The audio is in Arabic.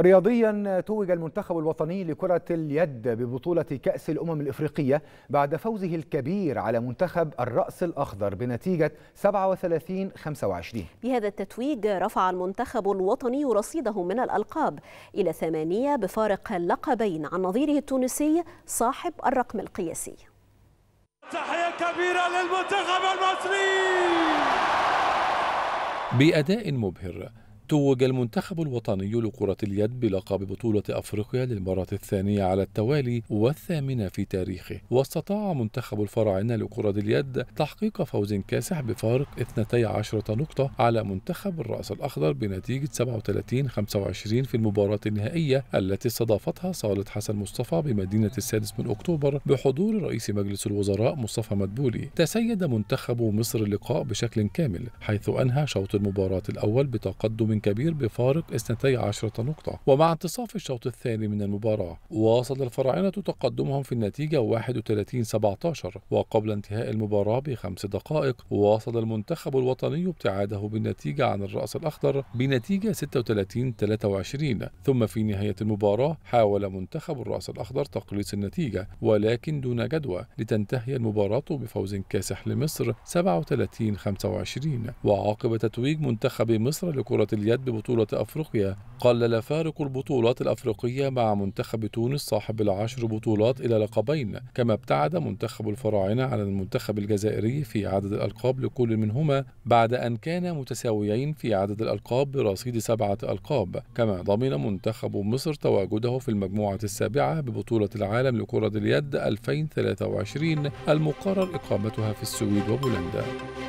رياضيا توج المنتخب الوطني لكرة اليد ببطولة كأس الأمم الإفريقية بعد فوزه الكبير على منتخب الرأس الأخضر بنتيجة 37-25 بهذا التتويج رفع المنتخب الوطني رصيده من الألقاب إلى ثمانية بفارق لقبين عن نظيره التونسي صاحب الرقم القياسي تحية كبيرة للمنتخب المصري بأداء مبهر توج المنتخب الوطني لكرة اليد بلقب بطولة أفريقيا للمرة الثانية على التوالي والثامنة في تاريخه واستطاع منتخب الفراعنة لكرة اليد تحقيق فوز كاسح بفارق 12 نقطة على منتخب الرأس الأخضر بنتيجة 37-25 في المباراة النهائية التي استضافتها صالة حسن مصطفى بمدينة السادس من أكتوبر بحضور رئيس مجلس الوزراء مصطفى مدبولي تسيد منتخب مصر اللقاء بشكل كامل حيث أنهى شوط المباراة الأول بتقدم كبير بفارق 12 نقطة ومع انتصاف الشوط الثاني من المباراة واصل الفراعنة تقدمهم في النتيجة 31 17 وقبل انتهاء المباراة بخمس دقائق واصل المنتخب الوطني ابتعاده بالنتيجة عن الرأس الأخضر بنتيجة 36 23 ثم في نهاية المباراة حاول منتخب الرأس الأخضر تقليص النتيجة ولكن دون جدوى لتنتهي المباراة بفوز كاسح لمصر 37 25 وعقب تتويج منتخب مصر لكرة اليد اليد ببطولة أفريقيا قلل فارق البطولات الأفريقية مع منتخب تونس صاحب العشر بطولات إلى لقبين كما ابتعد منتخب الفراعنة عن المنتخب الجزائري في عدد الألقاب لكل منهما بعد أن كانا متساويين في عدد الألقاب برصيد سبعة ألقاب كما ضمن منتخب مصر تواجده في المجموعة السابعة ببطولة العالم لكرة اليد 2023 المقرر إقامتها في السويد وبولندا